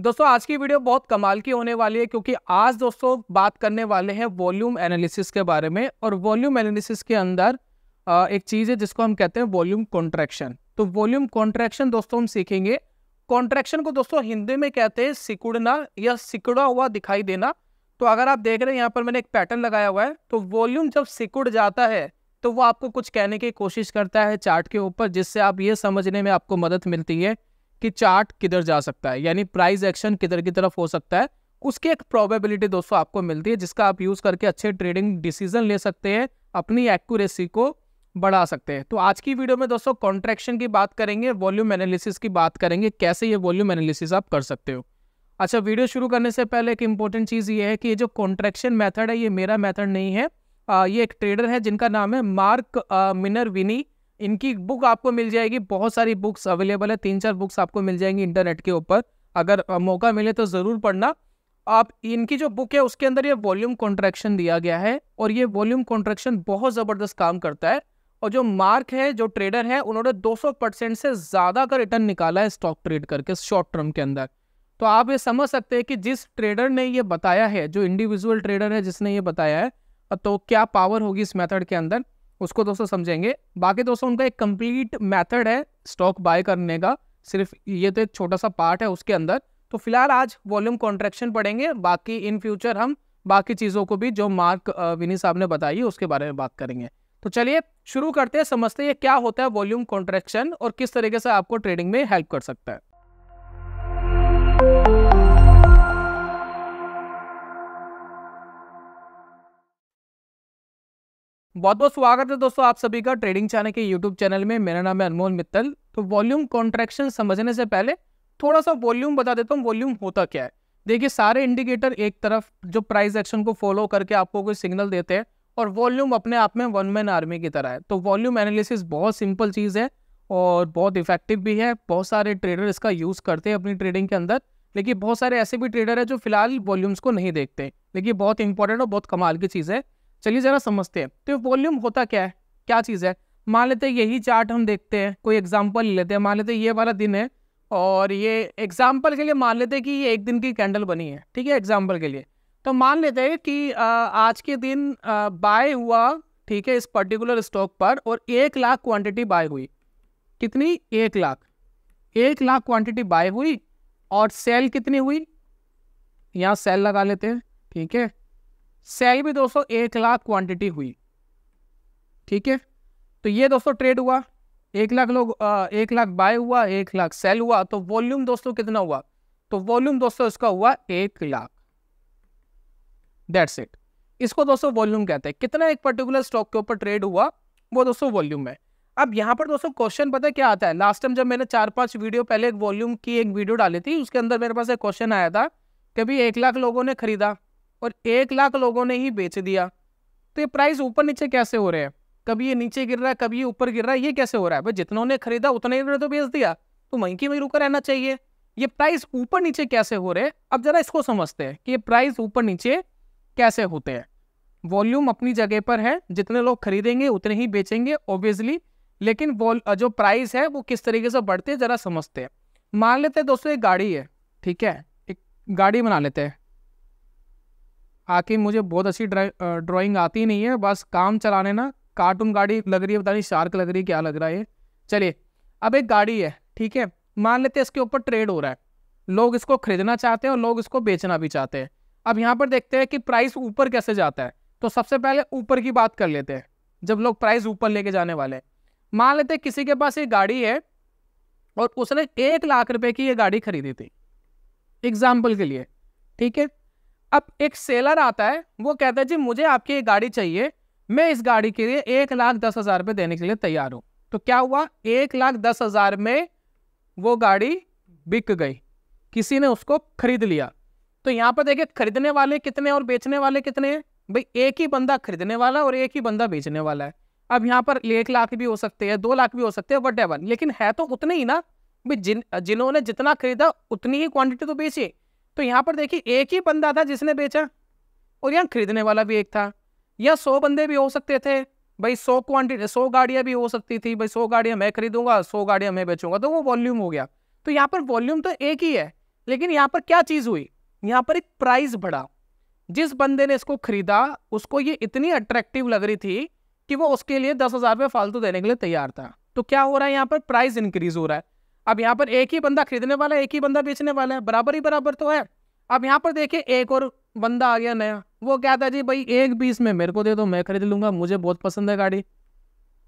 दोस्तों आज की वीडियो बहुत कमाल की होने वाली है क्योंकि आज दोस्तों बात करने वाले हैं वॉल्यूम एनालिसिस के बारे में और वॉल्यूम एनालिसिस के अंदर एक चीज़ है जिसको हम कहते हैं वॉल्यूम कॉन्ट्रैक्शन तो वॉल्यूम कॉन्ट्रैक्शन दोस्तों हम सीखेंगे कॉन्ट्रैक्शन को दोस्तों हिंदी में कहते हैं सिकुड़ना या सिकुड़ा हुआ दिखाई देना तो अगर आप देख रहे हैं यहाँ पर मैंने एक पैटर्न लगाया हुआ है तो वॉल्यूम जब सिकुड़ जाता है तो वो आपको कुछ कहने की कोशिश करता है चार्ट के ऊपर जिससे आप ये समझने में आपको मदद मिलती है कि चार्ट किधर जा सकता है यानी प्राइस एक्शन किधर की तरफ हो सकता है उसकी एक प्रोबेबिलिटी दोस्तों आपको मिलती है जिसका आप यूज़ करके अच्छे ट्रेडिंग डिसीजन ले सकते हैं अपनी एक्यूरेसी को बढ़ा सकते हैं तो आज की वीडियो में दोस्तों कॉन्ट्रैक्शन की बात करेंगे वॉल्यूम एनालिसिस की बात करेंगे कैसे ये वॉल्यूम एनालिसिस आप कर सकते हो अच्छा वीडियो शुरू करने से पहले एक इंपॉर्टेंट चीज़ ये है कि ये जो कॉन्ट्रैक्शन मेथड है ये मेरा मैथड नहीं है आ, ये एक ट्रेडर है जिनका नाम है मार्क मिनर विनी इनकी बुक आपको मिल जाएगी बहुत सारी बुक्स अवेलेबल है तीन चार बुक्स आपको मिल जाएंगी इंटरनेट के ऊपर अगर मौका मिले तो ज़रूर पढ़ना आप इनकी जो बुक है उसके अंदर ये वॉल्यूम कॉन्ट्रैक्शन दिया गया है और ये वॉल्यूम कॉन्ट्रैक्शन बहुत ज़बरदस्त काम करता है और जो मार्क है जो ट्रेडर है उन्होंने 200 परसेंट से ज़्यादा का रिटर्न निकाला है स्टॉक ट्रेड करके शॉर्ट टर्म के अंदर तो आप ये समझ सकते हैं कि जिस ट्रेडर ने ये बताया है जो इंडिविजुअल ट्रेडर है जिसने ये बताया है तो क्या पावर होगी इस मेथड के अंदर उसको दोस्तों समझेंगे बाकी दोस्तों उनका एक कंप्लीट मेथड है स्टॉक बाय करने का सिर्फ ये तो एक छोटा सा पार्ट है उसके अंदर तो फिलहाल आज वॉल्यूम कॉन्ट्रेक्शन पढ़ेंगे बाकी इन फ्यूचर हम बाकी चीज़ों को भी जो मार्क विनी साहब ने बताई उसके बारे में बात करेंगे तो चलिए शुरू करते हैं समझते हैं क्या होता है वॉल्यूम कॉन्ट्रेक्शन और किस तरीके से आपको ट्रेडिंग में हेल्प कर सकता है बहुत बहुत स्वागत है दोस्तों आप सभी का ट्रेडिंग चैनल के यूट्यूब चैनल में मेरा नाम है अनमोल मित्तल तो वॉल्यूम कॉन्ट्रैक्शन समझने से पहले थोड़ा सा वॉल्यूम बता देता हूँ वॉल्यूम होता क्या है देखिए सारे इंडिकेटर एक तरफ जो प्राइस एक्शन को फॉलो करके आपको कोई सिग्नल देते हैं और वॉल्यूम अपने आप में वन मैन आर्मी की तरह है तो वॉल्यूम एनालिसिस बहुत सिंपल चीज़ है और बहुत इफेक्टिव भी है बहुत सारे ट्रेडर इसका यूज़ करते हैं अपनी ट्रेडिंग के अंदर लेकिन बहुत सारे ऐसे भी ट्रेडर है जो फिलहाल वॉल्यूम्स को नहीं देखते लेकिन बहुत इंपॉर्टेंट और बहुत कमाल की चीज़ है चलिए जरा समझते हैं तो वॉल्यूम होता क्या है क्या चीज़ है मान लेते हैं यही चार्ट हम देखते हैं कोई एग्जाम्पल लेते हैं मान लेते हैं ये वाला दिन है और ये एग्जाम्पल के लिए मान लेते हैं कि ये एक दिन की कैंडल बनी है ठीक है एग्जाम्पल के लिए तो मान लेते हैं कि आज के दिन बाय हुआ ठीक है इस पर्टिकुलर स्टॉक पर और एक लाख क्वांटिटी बाय हुई कितनी एक लाख एक लाख क्वांटिटी बाय हुई और सेल कितनी हुई यहाँ सेल लगा लेते हैं ठीक है सेल भी दोस्तों एक लाख क्वांटिटी हुई ठीक है तो ये दोस्तों ट्रेड हुआ एक लाख लोग एक लाख बाय हुआ एक लाख सेल हुआ तो वॉल्यूम दोस्तों कितना हुआ तो वॉल्यूम दोस्तों इसका हुआ एक लाख दैट्स इट इसको दोस्तों वॉल्यूम कहते हैं कितना एक पर्टिकुलर स्टॉक के ऊपर ट्रेड हुआ वो दोस्तों वॉल्यूम है अब यहाँ पर दोस्तों क्वेश्चन पता है क्या आता है लास्ट टाइम जब मैंने चार पांच वीडियो पहले एक वॉल्यूम की एक वीडियो डाली थी उसके अंदर मेरे पास एक क्वेश्चन आया था कि भाई एक लाख लोगों ने खरीदा और एक लाख लोगों ने ही बेच दिया तो ये प्राइस ऊपर नीचे कैसे हो रहे हैं कभी ये नीचे गिर रहा है कभी ये ऊपर गिर रहा है ये कैसे हो रहा है भाई जितनों ने खरीदा उतने ही तो बेच दिया तो वहीं की वहीं रुका रहना चाहिए ये प्राइस ऊपर नीचे कैसे हो रहे हैं अब जरा इसको समझते हैं कि ये प्राइस ऊपर नीचे कैसे होते हैं वॉल्यूम अपनी जगह पर है जितने लोग खरीदेंगे उतने ही बेचेंगे ऑब्वियसली लेकिन जो प्राइस है वो किस तरीके से बढ़ते हैं जरा समझते हैं मान लेते हैं दोस्तों एक गाड़ी है ठीक है एक गाड़ी बना लेते हैं आके मुझे बहुत अच्छी ड्राइंग आती नहीं है बस काम चलाने ना कार्टून गाड़ी लग रही है पता नहीं शार्क लग रही है क्या लग रहा है चलिए अब एक गाड़ी है ठीक है मान लेते हैं इसके ऊपर ट्रेड हो रहा है लोग इसको खरीदना चाहते हैं और लोग इसको बेचना भी चाहते हैं अब यहाँ पर देखते हैं कि प्राइस ऊपर कैसे जाता है तो सबसे पहले ऊपर की बात कर लेते हैं जब लोग प्राइस ऊपर लेके जाने वाले हैं मान लेते हैं किसी के पास ये गाड़ी है और उसने एक लाख रुपए की ये गाड़ी खरीदी थी एग्जाम्पल के लिए ठीक है अब एक सेलर आता है वो कहता है जी मुझे आपकी एक गाड़ी चाहिए मैं इस गाड़ी के लिए एक लाख दस हज़ार रुपये देने के लिए तैयार हूँ तो क्या हुआ एक लाख दस हज़ार में वो गाड़ी बिक गई किसी ने उसको खरीद लिया तो यहाँ पर देखिए खरीदने वाले कितने और बेचने वाले कितने हैं भाई एक ही बंदा खरीदने वाला और एक ही बंदा बेचने वाला है अब यहाँ पर एक लाख भी हो सकते हैं दो लाख भी हो सकते हैं वट लेकिन है तो उतने ही ना भाई जिन जिन्होंने जितना खरीदा उतनी ही क्वांटिटी तो बेची तो यहाँ पर देखिए एक ही बंदा था जिसने बेचा और यहाँ खरीदने वाला भी एक था यहाँ सौ बंदे भी हो सकते थे भाई सौ क्वान्टिटी सौ गाड़ियाँ भी हो सकती थी भाई सौ गाड़ियाँ मैं खरीदूंगा सौ गाड़ियाँ मैं बेचूंगा तो वो वॉल्यूम हो गया तो यहाँ पर वॉल्यूम तो एक ही है लेकिन यहाँ पर क्या चीज़ हुई यहाँ पर एक प्राइस बढ़ा जिस बंदे ने इसको खरीदा उसको ये इतनी अट्रैक्टिव लग रही थी कि वो उसके लिए दस हज़ार रुपये फालतू देने के लिए तैयार था तो क्या हो रहा है यहाँ पर प्राइस इंक्रीज हो रहा है अब यहाँ पर एक ही बंदा खरीदने वाला है एक ही बंदा बेचने वाला है बराबर ही बराबर तो है अब यहाँ पर देखिए एक और बंदा आ गया नया वो क्या था जी भाई एक बीस में मेरे को दे दो मैं खरीद लूँगा मुझे बहुत पसंद है गाड़ी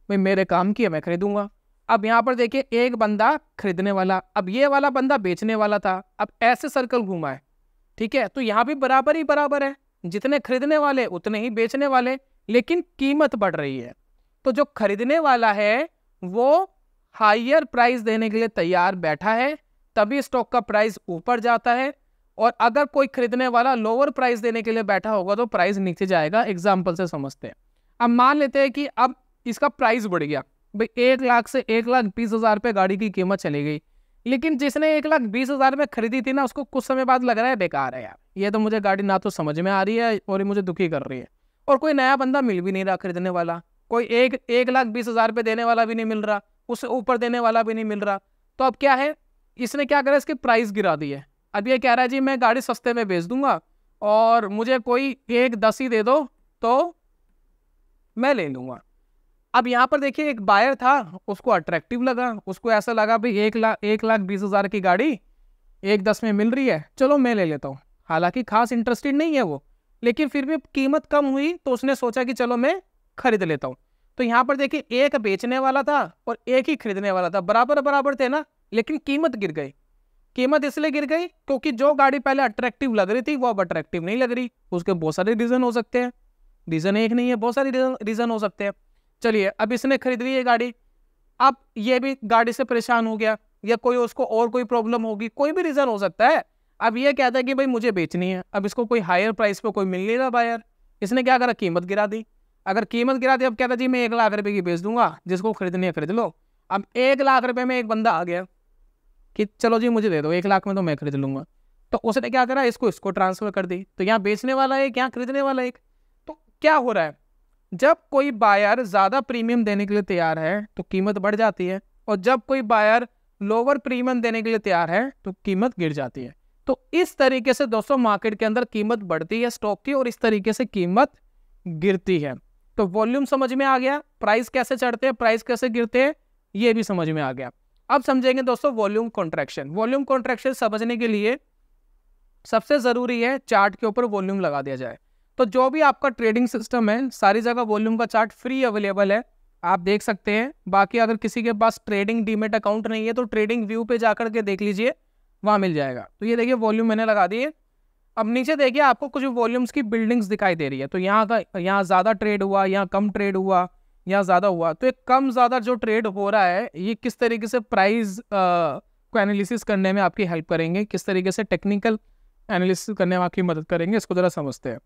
भाई मेरे काम की है मैं खरीदूंगा अब यहाँ पर देखिए एक बंदा खरीदने वाला अब ये वाला बंदा बेचने वाला था अब ऐसे सर्कल घूमा है ठीक है तो यहाँ भी बराबर ही बराबर है जितने खरीदने वाले उतने ही बेचने वाले लेकिन कीमत बढ़ रही है तो जो खरीदने वाला है वो हाइयर प्राइस देने के लिए तैयार बैठा है तभी स्टॉक का प्राइस ऊपर जाता है और अगर कोई खरीदने वाला लोअर प्राइस देने के लिए बैठा होगा तो प्राइस नीचे जाएगा एग्जाम्पल से समझते हैं अब मान लेते हैं कि अब इसका प्राइस बढ़ गया भाई एक लाख से एक लाख बीस हज़ार रुपये गाड़ी की कीमत चली गई लेकिन जिसने एक लाख बीस हज़ार में खरीदी थी ना उसको कुछ समय बाद लग रहा है बेकार है यार ये तो मुझे गाड़ी ना तो समझ में आ रही है और मुझे दुखी कर रही है और कोई नया बंदा मिल भी नहीं रहा खरीदने वाला कोई एक एक लाख बीस हज़ार रुपये देने वाला भी नहीं मिल रहा उससे ऊपर देने वाला भी नहीं मिल रहा तो अब क्या है इसने क्या करा इसकी प्राइस गिरा दी है अब ये कह रहा है जी मैं गाड़ी सस्ते में भेज दूंगा और मुझे कोई एक दस ही दे दो तो मैं ले लूँगा अब यहाँ पर देखिए एक बायर था उसको अट्रैक्टिव लगा उसको ऐसा लगा भाई एक लाख एक लाख बीस हज़ार की गाड़ी एक दस में मिल रही है चलो मैं ले लेता हूँ हालांकि खास इंटरेस्टेड नहीं है वो लेकिन फिर भी कीमत कम हुई तो उसने सोचा कि चलो मैं खरीद लेता हूँ तो यहाँ पर देखिए एक बेचने वाला था और एक ही खरीदने वाला था बराबर बराबर थे ना लेकिन कीमत गिर गई कीमत इसलिए गिर गई क्योंकि जो गाड़ी पहले अट्रैक्टिव लग रही थी वो अब अट्रैक्टिव नहीं लग रही उसके बहुत सारे रीज़न हो सकते हैं रीज़न एक नहीं है बहुत सारे रीज़न हो सकते हैं चलिए अब इसने खरीद ली ये गाड़ी अब ये भी गाड़ी से परेशान हो गया या कोई उसको और कोई प्रॉब्लम होगी कोई भी रीज़न हो सकता है अब ये कहता है कि भाई मुझे बेचनी है अब इसको कोई हायर प्राइस पर कोई मिल नहीं रहा बायर इसने क्या करा कीमत गिरा दी अगर कीमत गिरा दी अब कहता जी मैं एक लाख रुपये की बेच दूंगा जिसको खरीदनी है खरीद लो अब एक लाख रुपये में एक बंदा आ गया कि चलो जी मुझे दे दो एक लाख में तो मैं खरीद लूँगा तो उसने क्या करा इसको इसको ट्रांसफ़र कर दी तो यहाँ बेचने वाला एक यहाँ खरीदने वाला एक तो क्या हो रहा है जब कोई बायर ज़्यादा प्रीमियम देने के लिए तैयार है तो कीमत बढ़ जाती है और जब कोई बायर लोअर प्रीमियम देने के लिए तैयार है तो कीमत गिर जाती है तो इस तरीके से दोस्तों मार्केट के अंदर कीमत बढ़ती है स्टॉक की और इस तरीके से कीमत गिरती है तो वॉल्यूम समझ में आ गया प्राइस कैसे चढ़ते हैं प्राइस कैसे गिरते हैं ये भी समझ में आ गया अब समझेंगे दोस्तों वॉल्यूम कॉन्ट्रैक्शन वॉल्यूम कॉन्ट्रैक्शन समझने के लिए सबसे ज़रूरी है चार्ट के ऊपर वॉल्यूम लगा दिया जाए तो जो भी आपका ट्रेडिंग सिस्टम है सारी जगह वॉल्यूम का चार्ट फ्री अवेलेबल है आप देख सकते हैं बाकी अगर किसी के पास ट्रेडिंग डीमेट अकाउंट नहीं है तो ट्रेडिंग व्यू पे जाकर के देख लीजिए वहाँ मिल जाएगा तो ये देखिए वॉल्यूम मैंने लगा दिए अब नीचे देखिए आपको कुछ वॉल्यूम्स की बिल्डिंग्स दिखाई दे रही है तो यहाँ का यहाँ ज़्यादा ट्रेड हुआ यहाँ कम ट्रेड हुआ यहाँ ज़्यादा हुआ तो एक कम ज़्यादा जो ट्रेड हो रहा है ये किस तरीके से प्राइस को एनालिसिस करने में आपकी हेल्प करेंगे किस तरीके से टेक्निकल एनालिसिस करने में आपकी मदद करेंगे इसको ज़रा समझते हैं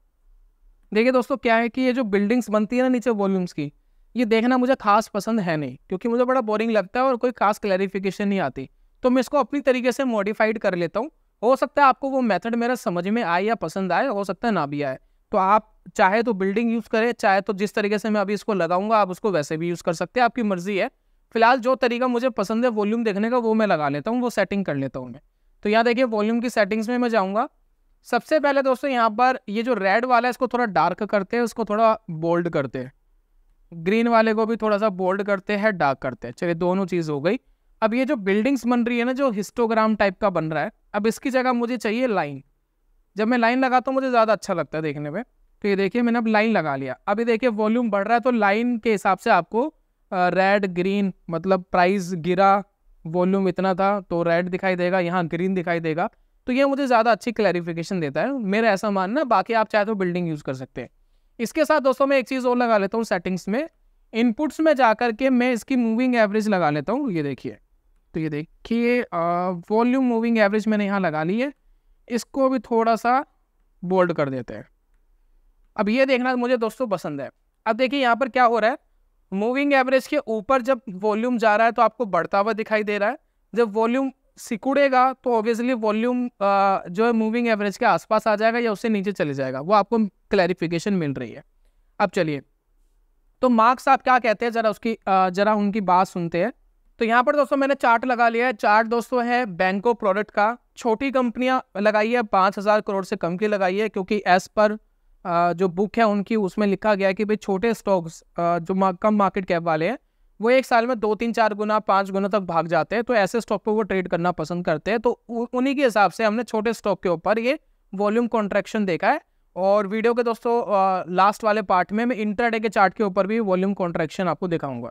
देखिए दोस्तों क्या है कि ये जो बिल्डिंग्स बनती है ना नीचे वॉल्यूम्स की ये देखना मुझे खास पसंद है नहीं क्योंकि मुझे बड़ा बोरिंग लगता है और कोई खास क्लैरिफिकेशन नहीं आती तो मैं इसको अपनी तरीके से मॉडिफाइड कर लेता हूँ हो सकता है आपको वो मेथड मेरा समझ में आए या पसंद आए हो सकता है ना भी आए तो आप चाहे तो बिल्डिंग यूज़ करें चाहे तो जिस तरीके से मैं अभी इसको लगाऊंगा आप उसको वैसे भी यूज़ कर सकते हैं आपकी मर्ज़ी है फिलहाल जो तरीका मुझे पसंद है वॉल्यूम देखने का वो मैं लगा लेता हूँ वो सेटिंग कर लेता हूँ मैं तो यहाँ देखिए वॉल्यूम की सेटिंग्स में मैं जाऊँगा सबसे पहले दोस्तों यहाँ पर ये जो रेड वाला है इसको थोड़ा डार्क करते हैं उसको थोड़ा बोल्ड करते हैं ग्रीन वाले को भी थोड़ा सा बोल्ड करते हैं डार्क करते हैं चलिए दोनों चीज़ हो गई अब ये जो बिल्डिंग्स बन रही है ना जो हिस्टोग्राम टाइप का बन रहा है अब इसकी जगह मुझे चाहिए लाइन जब मैं लाइन लगाता हूँ मुझे ज़्यादा अच्छा लगता है देखने में तो ये देखिए मैंने अब लाइन लगा लिया अभी देखिए वॉल्यूम बढ़ रहा है तो लाइन के हिसाब से आपको रेड ग्रीन मतलब प्राइस गिरा वॉल्यूम इतना था तो रेड दिखाई देगा यहाँ ग्रीन दिखाई देगा तो ये मुझे ज़्यादा अच्छी क्लैरिफिकेशन देता है मेरा ऐसा मानना बाकी आप चाहे तो बिल्डिंग यूज़ कर सकते हैं इसके साथ दोस्तों मैं एक चीज़ और लगा लेता हूँ सेटिंग्स में इनपुट्स में जा कर के मैं इसकी मूविंग एवरेज लगा लेता हूँ ये देखिए तो ये देखिए वॉल्यूम मूविंग एवरेज मैंने यहाँ लगा ली है इसको भी थोड़ा सा बोल्ड कर देते हैं अब ये देखना मुझे दोस्तों पसंद है अब देखिए यहाँ पर क्या हो रहा है मूविंग एवरेज के ऊपर जब वॉल्यूम जा रहा है तो आपको बढ़ता हुआ दिखाई दे रहा है जब वॉल्यूम सिकुड़ेगा तो ऑब्वियसली वॉल्यूम जो है मूविंग एवरेज के आसपास आ जाएगा या उससे नीचे चले जाएगा वो आपको क्लैरिफिकेशन मिल रही है अब चलिए तो मार्क्स आप क्या कहते हैं ज़रा उसकी ज़रा उनकी बात सुनते हैं तो यहाँ पर दोस्तों मैंने चार्ट लगा लिया है चार्ट दोस्तों है बैंको प्रोडक्ट का छोटी कंपनियाँ लगाई है पाँच हज़ार करोड़ से कम की लगाई है क्योंकि एस पर जो बुक है उनकी उसमें लिखा गया है कि भाई छोटे स्टॉक्स जो कम मार्केट कैप वाले हैं वो एक साल में दो तीन चार गुना पाँच गुना तक भाग जाते हैं तो ऐसे स्टॉक पर वो ट्रेड करना पसंद करते हैं तो उन्हीं के हिसाब से हमने छोटे स्टॉक के ऊपर ये वॉल्यूम कॉन्ट्रैक्शन देखा है और वीडियो के दोस्तों लास्ट वाले पार्ट में मैं इंटरडे के चार्ट के ऊपर भी वॉल्यूम कॉन्ट्रैक्शन आपको दिखाऊंगा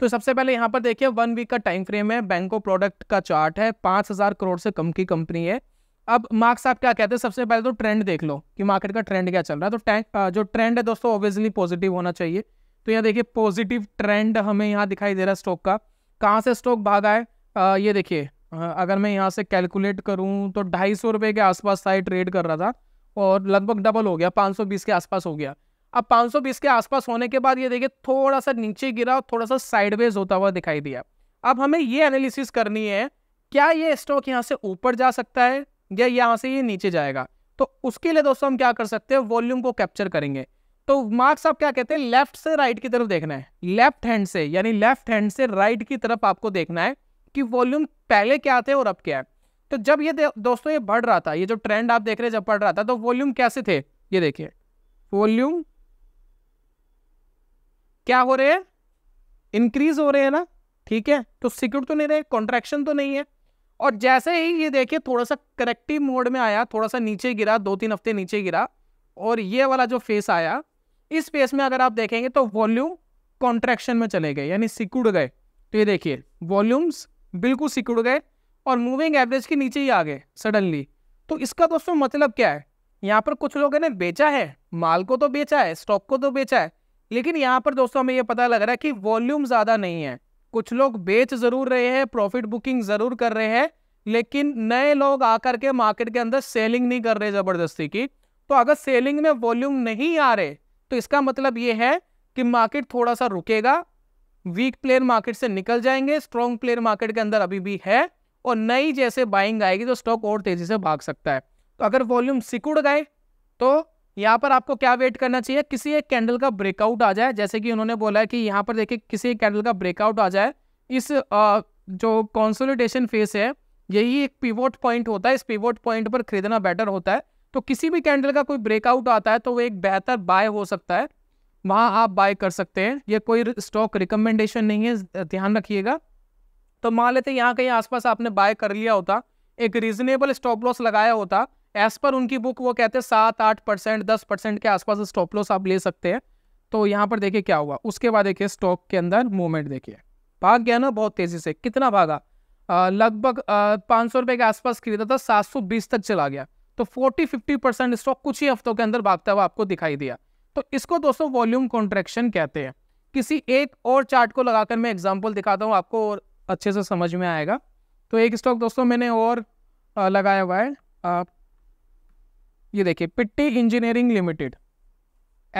तो सबसे पहले यहाँ पर देखिए वन वीक का टाइम फ्रेम है बैंक ऑफ प्रोडक्ट का चार्ट है पाँच हज़ार करोड़ से कम की कंपनी है अब मार्क्स आप क्या कहते हैं सबसे पहले तो ट्रेंड देख लो कि मार्केट का ट्रेंड क्या चल रहा है तो टैंक जो ट्रेंड है दोस्तों ऑब्वियसली पॉजिटिव होना चाहिए तो यहाँ देखिए पॉजिटिव ट्रेंड हमें यहाँ दिखाई दे रहा है स्टॉक का कहाँ से स्टॉक भागा है आ, ये देखिए अगर मैं यहाँ से कैलकुलेट करूँ तो ढाई सौ रुपये के आसपास था ट्रेड कर रहा था और लगभग डबल हो गया पाँच सौ बीस के आसपास हो गया अब 520 के आसपास होने के बाद ये देखिए थोड़ा सा नीचे गिरा और थोड़ा सा साइडवेज होता हुआ दिखाई दिया अब हमें ये एनालिसिस करनी है क्या ये स्टॉक यहाँ से ऊपर जा सकता है या यहाँ से ये नीचे जाएगा तो उसके लिए दोस्तों हम क्या कर सकते हैं वॉल्यूम को कैप्चर करेंगे तो मार्क्स आप क्या कहते हैं लेफ्ट से राइट की तरफ देखना है लेफ्ट हैंड से यानी लेफ्ट हैंड से राइट की तरफ आपको देखना है कि वॉल्यूम पहले क्या थे और अब क्या है तो जब ये दोस्तों ये बढ़ रहा था ये जो ट्रेंड आप देख रहे हैं जब बढ़ रहा था तो वॉल्यूम कैसे थे ये देखिए वॉल्यूम क्या हो रहे हैं इंक्रीज हो रहे हैं ना ठीक है तो सिक्योर तो नहीं रहे कॉन्ट्रैक्शन तो नहीं है और जैसे ही ये देखिए थोड़ा सा करेक्टिव मोड में आया थोड़ा सा नीचे गिरा दो तीन हफ्ते नीचे गिरा और ये वाला जो फेस आया इस फेस में अगर आप देखेंगे तो वॉल्यूम कॉन्ट्रैक्शन में चले गए यानी सिकुड़ गए तो ये देखिए वॉल्यूम्स बिल्कुल सिकुड़ गए और मूविंग एवरेज के नीचे ही आ गए सडनली तो इसका दोस्तों मतलब क्या है यहाँ पर कुछ लोगों ने बेचा है माल को तो बेचा है स्टॉक को तो बेचा है लेकिन यहाँ पर दोस्तों हमें ये पता लग रहा है कि वॉल्यूम ज़्यादा नहीं है कुछ लोग बेच ज़रूर रहे हैं प्रॉफिट बुकिंग ज़रूर कर रहे हैं लेकिन नए लोग आकर के मार्केट के अंदर सेलिंग नहीं कर रहे ज़बरदस्ती की तो अगर सेलिंग में वॉल्यूम नहीं आ रहे तो इसका मतलब ये है कि मार्केट थोड़ा सा रुकेगा वीक प्लेयर मार्केट से निकल जाएंगे स्ट्रॉन्ग प्लेयर मार्केट के अंदर अभी भी है और नई जैसे बाइंग आएगी तो स्टॉक और तेज़ी से भाग सकता है तो अगर वॉल्यूम सिकुड़ गए तो यहाँ पर आपको क्या वेट करना चाहिए किसी एक कैंडल का ब्रेकआउट आ जाए जैसे कि उन्होंने बोला है कि यहाँ पर देखिए किसी एक कैंडल का ब्रेकआउट आ जाए इस आ, जो कॉन्सोलिडेशन फेस है यही एक पिवोट पॉइंट होता है इस पिवोट पॉइंट पर खरीदना बेटर होता है तो किसी भी कैंडल का कोई ब्रेकआउट आता है तो वो एक बेहतर बाय हो सकता है वहाँ आप बाय कर सकते हैं ये कोई स्टॉक रिकमेंडेशन नहीं है ध्यान रखिएगा तो मान लेते यहाँ कहीं आसपास आपने बाय कर लिया होता एक रीजनेबल स्टॉप लॉस लगाया होता एज पर उनकी बुक वो कहते हैं सात आठ परसेंट दस परसेंट के आसपास स्टॉप लॉस आप ले सकते हैं तो यहाँ पर देखिए क्या हुआ उसके बाद देखिए स्टॉक के अंदर मूवमेंट देखिए भाग गया ना बहुत तेजी से कितना भागा लगभग पाँच सौ रुपये के आसपास खरीदा था सात सौ बीस तक चला गया तो फोर्टी फिफ्टी परसेंट स्टॉक कुछ ही हफ्तों के अंदर भागता हुआ आपको दिखाई दिया तो इसको दोस्तों वॉल्यूम कॉन्ट्रेक्शन कहते हैं किसी एक और चार्ट को लगाकर मैं एग्जाम्पल दिखाता हूँ आपको और अच्छे से समझ में आएगा तो एक स्टॉक दोस्तों मैंने और लगाया हुआ है ये देखिए पिट्टी इंजीनियरिंग लिमिटेड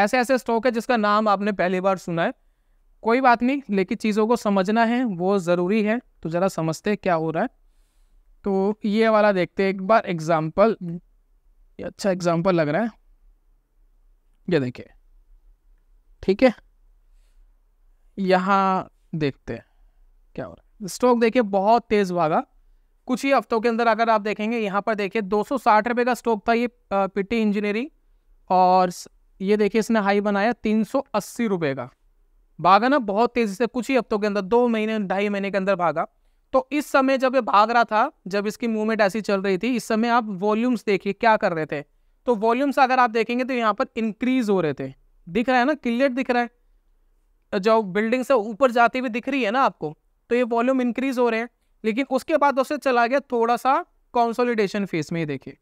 ऐसे ऐसे स्टॉक है जिसका नाम आपने पहली बार सुना है कोई बात नहीं लेकिन चीज़ों को समझना है वो ज़रूरी है तो ज़रा समझते क्या हो रहा है तो ये वाला देखते हैं एक बार एग्जाम्पल ये अच्छा एग्जाम्पल लग रहा है ये देखिए ठीक है यहाँ देखते हैं क्या हो रहा है स्टॉक देखिए बहुत तेज़ भागा कुछ ही हफ्तों के अंदर अगर आप देखेंगे यहाँ पर देखिए दो सौ का स्टॉक था ये पिटी इंजीनियरिंग और ये देखिए इसने हाई बनाया तीन सौ का भागा ना बहुत तेज़ी से कुछ ही हफ्तों के अंदर दो महीने ढाई महीने के अंदर भागा तो इस समय जब ये भाग रहा था जब इसकी मूवमेंट ऐसी चल रही थी इस समय आप वॉल्यूम्स देखिए क्या कर रहे थे तो वॉल्यूम्स अगर आप देखेंगे तो यहाँ पर इंक्रीज हो रहे थे दिख रहा है ना क्लियर दिख रहा है जो बिल्डिंग से ऊपर जाती हुई दिख रही है ना आपको तो ये वॉल्यूम इंक्रीज हो रहे हैं लेकिन उसके बाद दोस्तों चला गया थोड़ा सा कॉन्सोलिडेशन फेस में ही देखिए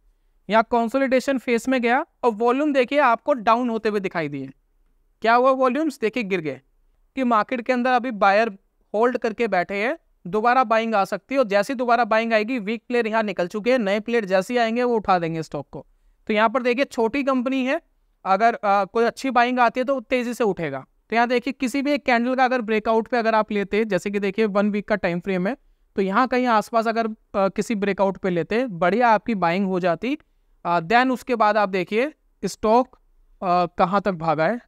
यहाँ कॉन्सोलिडेशन फेस में गया और वॉल्यूम देखिए आपको डाउन होते हुए दिखाई दिए क्या हुआ वॉल्यूम्स देखिए गिर गए कि मार्केट के अंदर अभी बायर होल्ड करके बैठे हैं दोबारा बाइंग आ सकती है और जैसे दोबारा बाइंग आएगी वीक प्लेयर यहाँ निकल चुके हैं नए प्लेयर जैसे आएंगे वो उठा देंगे स्टॉक को तो यहाँ पर देखिए छोटी कंपनी है अगर आ, कोई अच्छी बाइंग आती है तो तेज़ी से उठेगा तो यहाँ देखिए किसी भी एक कैंडल का अगर ब्रेकआउट पे अगर आप लेते हैं जैसे कि देखिए वन वीक का टाइम फ्रेम है तो यहाँ कहीं आसपास अगर किसी ब्रेकआउट पे लेते बढ़िया आपकी बाइंग हो जाती देन उसके बाद आप देखिए स्टॉक कहाँ तक भागा है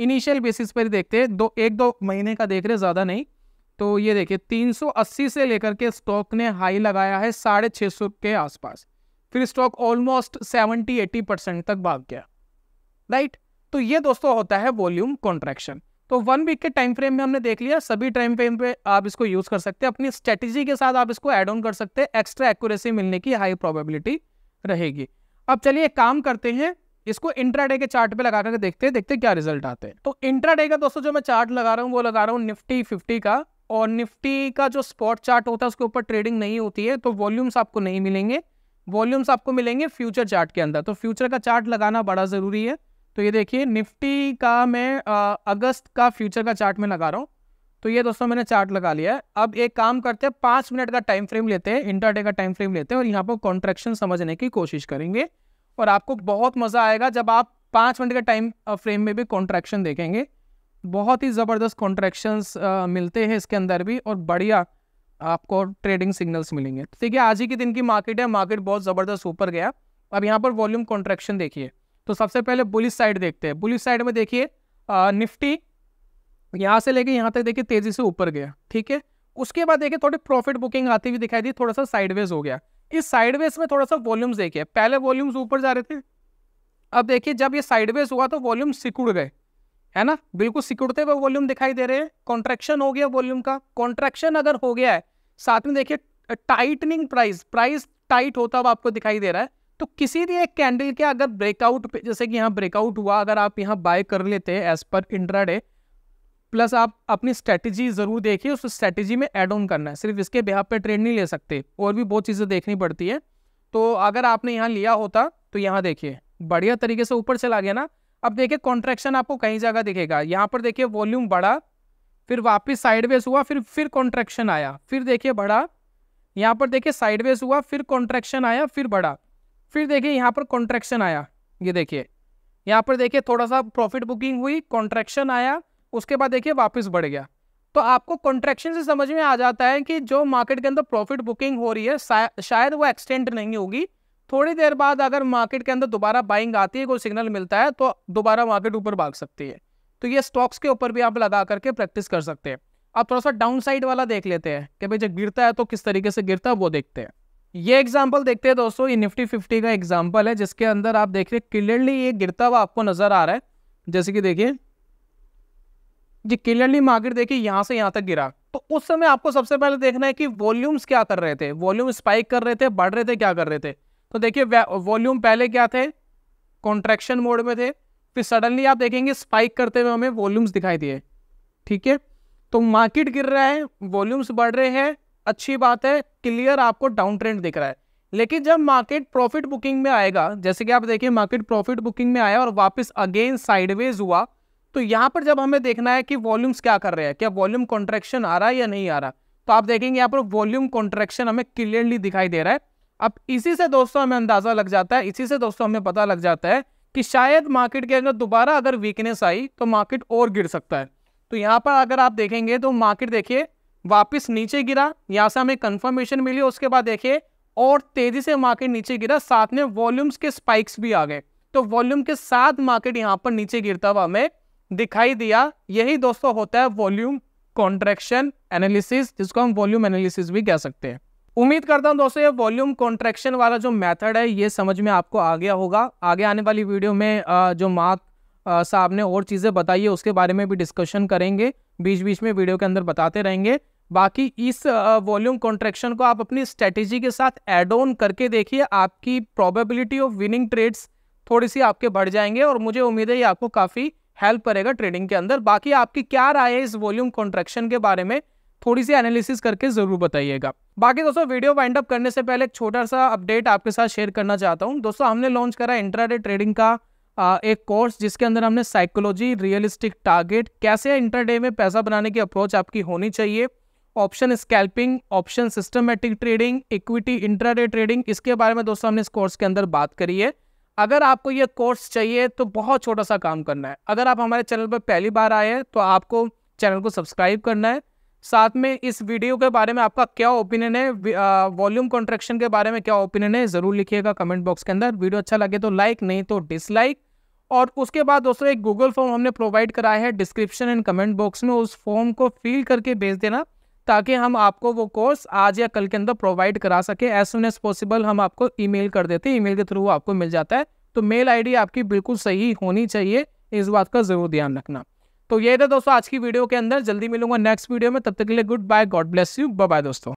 इनिशियल बेसिस पर देखते दो एक दो महीने का देख रहे ज़्यादा नहीं तो ये देखिए 380 से लेकर के स्टॉक ने हाई लगाया है साढ़े छः सौ के आसपास फिर स्टॉक ऑलमोस्ट 70-80 परसेंट तक भाग गया राइट तो ये दोस्तों होता है वॉल्यूम कॉन्ट्रैक्शन तो वन वीक के टाइम फ्रेम में हमने देख लिया सभी टाइम फ्रेम पे आप इसको यूज़ कर सकते हैं अपनी स्ट्रेटेजी के साथ आप इसको एड ऑन कर सकते हैं एक्स्ट्रा एक्यूरेसी मिलने की हाई प्रोबेबिलिटी रहेगी अब चलिए काम करते हैं इसको इंट्राडे के चार्ट पे लगा करके देखते हैं देखते हैं क्या रिजल्ट आते हैं तो इंट्राडे का दोस्तों जो मैं चार्ट लगा रहा हूँ वो लगा रहा हूँ निफ्टी फिफ्टी का और निफ्टी का जो स्पॉट चार्ट होता है उसके ऊपर ट्रेडिंग नहीं होती है तो वॉल्यूम्स आपको नहीं मिलेंगे वॉल्यूम्स आपको मिलेंगे फ्यूचर चार्ट के अंदर तो फ्यूचर का चार्ट लगाना बड़ा ज़रूरी है तो ये देखिए निफ्टी का मैं आ, अगस्त का फ्यूचर का चार्ट में लगा रहा हूँ तो ये दोस्तों मैंने चार्ट लगा लिया है अब एक काम करते हैं पाँच मिनट का टाइम फ्रेम लेते हैं इंटरडे का टाइम फ्रेम लेते हैं और यहाँ पर कॉन्ट्रेक्शन समझने की कोशिश करेंगे और आपको बहुत मज़ा आएगा जब आप पाँच मिनट के टाइम फ्रेम में भी कॉन्ट्रैक्शन देखेंगे बहुत ही ज़बरदस्त कॉन्ट्रैक्शंस मिलते हैं इसके अंदर भी और बढ़िया आपको ट्रेडिंग सिग्नल्स मिलेंगे ठीक तो है आज ही के दिन की मार्केट है मार्केट बहुत ज़बरदस्त ऊपर गया अब यहाँ पर वॉल्यूम कॉन्ट्रैक्शन देखिए तो सबसे पहले बुलिस साइड देखते हैं बुलिस साइड में देखिए निफ्टी यहाँ से लेके यहाँ तक देखिए तेजी से ऊपर गया ठीक है उसके बाद देखिए थोड़ी प्रॉफिट बुकिंग आती हुई दिखाई दी थोड़ा सा साइडवेज हो गया इस साइडवेज में थोड़ा सा वॉल्यूम्स देखिए पहले वॉल्यूम्स ऊपर जा रहे थे अब देखिए जब ये साइडवेज हुआ तो वॉल्यूम सिकुड़ गए है ना बिल्कुल सिकुड़ते हुए वॉल्यूम दिखाई दे रहे हैं कॉन्ट्रेक्शन हो गया वॉल्यूम का कॉन्ट्रेक्शन अगर हो गया है साथ में देखिए टाइटनिंग प्राइस प्राइस टाइट होता हुआ आपको दिखाई दे रहा है तो किसी भी एक कैंडल के अगर ब्रेकआउट पे जैसे कि यहाँ ब्रेकआउट हुआ अगर आप यहाँ बाय कर लेते हैं एज पर इंट्राडे प्लस आप अपनी स्ट्रेटजी ज़रूर देखिए उस स्ट्रेटजी में एड ऑन करना है सिर्फ इसके बिहार पे ट्रेड नहीं ले सकते और भी बहुत चीज़ें देखनी पड़ती है तो अगर आपने यहाँ लिया होता तो यहाँ देखिए बढ़िया तरीके से ऊपर चला गया ना अब देखिए कॉन्ट्रैक्शन आपको कहीं जगह दिखेगा यहाँ पर देखिए वॉल्यूम बढ़ा फिर वापस साइडवेज हुआ फिर फिर कॉन्ट्रैक्शन आया फिर देखिए बढ़ा यहाँ पर देखिए साइडवेज हुआ फिर कॉन्ट्रैक्शन आया फिर बढ़ा फिर देखिए यहाँ पर कॉन्ट्रैक्शन आया ये देखिए यहाँ पर देखिए थोड़ा सा प्रॉफिट बुकिंग हुई कॉन्ट्रैक्शन आया उसके बाद देखिए वापस बढ़ गया तो आपको कॉन्ट्रैक्शन से समझ में आ जाता है कि जो मार्केट के अंदर प्रॉफिट बुकिंग हो रही है शायद वो एक्सटेंड नहीं होगी थोड़ी देर बाद अगर मार्केट के अंदर दोबारा बाइंग आती है कोई सिग्नल मिलता है तो दोबारा मार्केट ऊपर भाग सकती है तो ये स्टॉक्स के ऊपर भी आप लगा करके प्रैक्टिस कर सकते हैं अब थोड़ा सा डाउन साइड वाला देख लेते हैं कि भाई जब गिरता है तो किस तरीके से गिरता है वो देखते हैं ये एग्जाम्पल देखते हैं दोस्तों ये निफ्टी फिफ्टी का एग्जाम्पल है जिसके अंदर आप देख रहे हैं क्लियरली ये गिरता हुआ आपको नजर आ रहा है जैसे कि देखिए जी क्लियरली मार्केट देखिए यहाँ से यहाँ तक गिरा तो उस समय आपको सबसे पहले देखना है कि वॉल्यूम्स क्या कर रहे थे वॉल्यूम स्पाइक कर रहे थे बढ़ रहे थे क्या कर रहे थे तो देखिए वॉल्यूम पहले क्या थे कॉन्ट्रैक्शन मोड में थे फिर सडनली आप देखेंगे स्पाइक करते हुए हमें वॉल्यूम्स दिखाई दिए ठीक है तो मार्केट गिर रहा है वॉल्यूम्स बढ़ रहे हैं अच्छी बात है क्लियर आपको डाउन ट्रेंड दिख रहा है लेकिन जब मार्केट प्रॉफिट बुकिंग में आएगा जैसे कि आप देखिए मार्केट प्रॉफिट बुकिंग में आया और वापस अगेन साइडवेज हुआ तो यहाँ पर जब हमें देखना है कि वॉल्यूम्स क्या कर रहे हैं क्या वॉल्यूम कॉन्ट्रेक्शन आ रहा है या नहीं आ रहा तो आप देखेंगे यहाँ पर वॉल्यूम कॉन्ट्रेक्शन हमें क्लियरली दिखाई दे रहा है अब इसी से दोस्तों हमें अंदाज़ा लग जाता है इसी से दोस्तों हमें पता लग जाता है कि शायद मार्केट के अंदर दोबारा अगर वीकनेस आई तो मार्केट और गिर सकता है तो यहाँ पर अगर आप देखेंगे तो मार्केट देखिए वापस नीचे गिरा यहाँ से हमें कंफर्मेशन मिली उसके बाद देखिए और तेजी से मार्केट नीचे गिरा साथ में वॉल्यूम्स के स्पाइक्स भी आ गए तो वॉल्यूम के साथ मार्केट यहाँ पर नीचे गिरता हुआ हमें दिखाई दिया यही दोस्तों होता है वॉल्यूम कॉन्ट्रेक्शन एनालिसिस जिसको हम वॉल्यूम एनालिसिस भी कह सकते हैं उम्मीद करता हूं दोस्तों ये वॉल्यूम कॉन्ट्रेक्शन वाला जो मेथड है ये समझ में आपको आ गया होगा आगे आने वाली वीडियो में जो मार्क साहब ने और चीज़ें बताई है उसके बारे में भी डिस्कशन करेंगे बीच बीच में वीडियो के अंदर बताते रहेंगे बाकी इस वॉल्यूम कॉन्ट्रेक्शन को आप अपनी स्ट्रेटेजी के साथ एड ऑन करके देखिए आपकी प्रोबेबिलिटी ऑफ विनिंग ट्रेड्स थोड़ी सी आपके बढ़ जाएंगे और मुझे उम्मीद है ये आपको काफ़ी हेल्प करेगा ट्रेडिंग के अंदर बाकी आपकी क्या राय है इस वॉल्यूम कॉन्ट्रेक्शन के बारे में थोड़ी सी एनालिसिस करके ज़रूर बताइएगा बाकी दोस्तों वीडियो वाइंड अप करने से पहले एक छोटा सा अपडेट आपके साथ शेयर करना चाहता हूँ दोस्तों हमने लॉन्च करा इंट्राडे ट्रेडिंग का एक कोर्स जिसके अंदर हमने साइकोलॉजी रियलिस्टिक टारगेट कैसे इंटरडे में पैसा बनाने की अप्रोच आपकी होनी चाहिए option scalping option systematic trading equity intraday trading इसके बारे में दोस्तों हमने इस कोर्स के अंदर बात करी है अगर आपको ये कोर्स चाहिए तो बहुत छोटा सा काम करना है अगर आप हमारे चैनल पर पहली बार आए हैं तो आपको चैनल को सब्सक्राइब करना है साथ में इस वीडियो के बारे में आपका क्या ओपिनियन है वॉल्यूम कॉन्ट्रेक्शन के बारे में क्या ओपिनियन है ज़रूर लिखिएगा कमेंट बॉक्स के अंदर वीडियो अच्छा लगे तो लाइक नहीं तो डिसलाइक और उसके बाद दोस्तों एक गूगल फॉर्म हमने प्रोवाइड कराया है डिस्क्रिप्शन एंड कमेंट बॉक्स में उस फॉर्म को फिल करके भेज देना ताकि हम आपको वो कोर्स आज या कल के अंदर प्रोवाइड करा सके एज सुन एज पॉसिबल हम आपको ईमेल कर देते हैं ईमेल के थ्रू आपको मिल जाता है तो मेल आईडी आपकी बिल्कुल सही होनी चाहिए इस बात का ज़रूर ध्यान रखना तो ये था दोस्तों आज की वीडियो के अंदर जल्दी मिलूंगा नेक्स्ट वीडियो में तब तक के लिए good bye God bless you bye दोस्तों